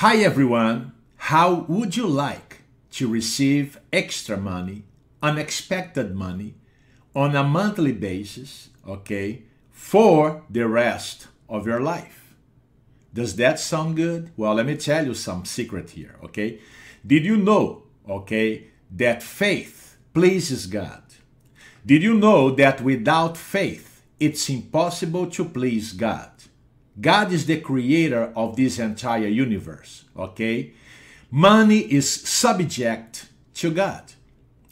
Hi everyone! How would you like to receive extra money, unexpected money, on a monthly basis, okay, for the rest of your life? Does that sound good? Well, let me tell you some secret here, okay? Did you know, okay, that faith pleases God? Did you know that without faith, it's impossible to please God? God is the creator of this entire universe, okay? Money is subject to God,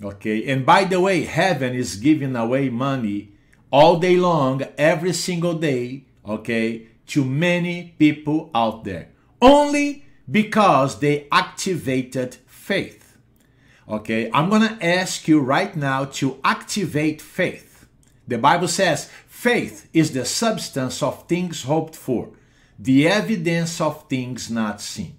okay? And by the way, heaven is giving away money all day long, every single day, okay, to many people out there. Only because they activated faith. Okay, I'm gonna ask you right now to activate faith the Bible says, faith is the substance of things hoped for, the evidence of things not seen.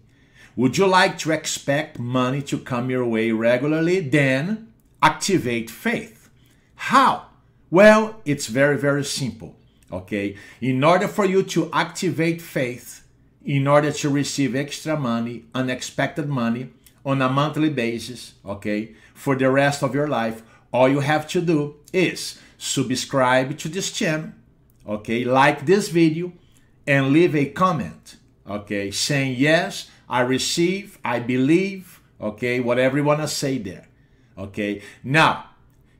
Would you like to expect money to come your way regularly? Then activate faith. How? Well, it's very, very simple. Okay. In order for you to activate faith, in order to receive extra money, unexpected money on a monthly basis, okay, for the rest of your life, all you have to do is subscribe to this channel, okay, like this video, and leave a comment, okay, saying yes, I receive, I believe, okay, whatever you want to say there, okay. Now,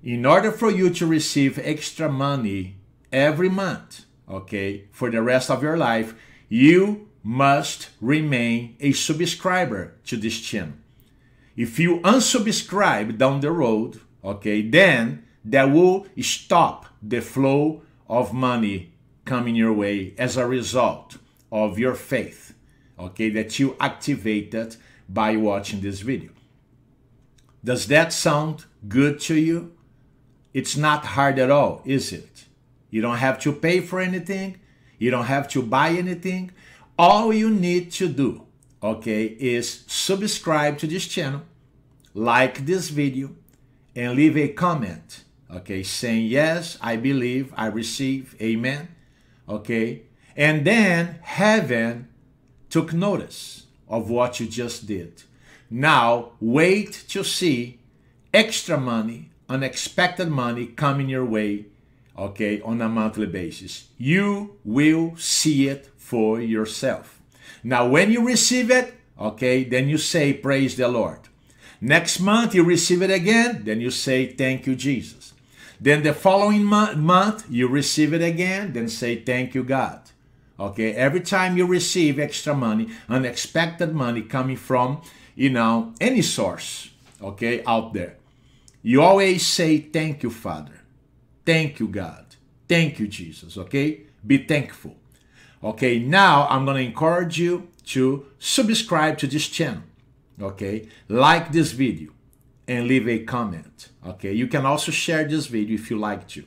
in order for you to receive extra money every month, okay, for the rest of your life, you must remain a subscriber to this channel. If you unsubscribe down the road, okay, then that will stop the flow of money coming your way as a result of your faith, okay, that you activated by watching this video. Does that sound good to you? It's not hard at all, is it? You don't have to pay for anything. You don't have to buy anything. All you need to do, okay, is subscribe to this channel, like this video, and leave a comment, okay, saying, Yes, I believe, I receive, amen, okay? And then heaven took notice of what you just did. Now wait to see extra money, unexpected money coming your way, okay, on a monthly basis. You will see it for yourself. Now, when you receive it, okay, then you say, Praise the Lord. Next month, you receive it again. Then you say, Thank you, Jesus. Then the following month, you receive it again. Then say, Thank you, God. Okay, every time you receive extra money, unexpected money coming from, you know, any source, okay, out there, you always say, Thank you, Father. Thank you, God. Thank you, Jesus. Okay, be thankful. Okay, now I'm going to encourage you to subscribe to this channel okay? Like this video and leave a comment, okay? You can also share this video if you like to.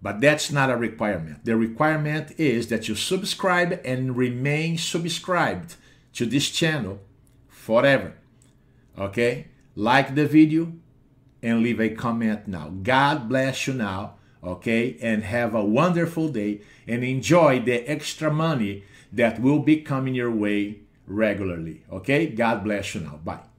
But that's not a requirement. The requirement is that you subscribe and remain subscribed to this channel forever, okay? Like the video and leave a comment now. God bless you now, okay? And have a wonderful day and enjoy the extra money that will be coming your way regularly. Okay? God bless you now. Bye.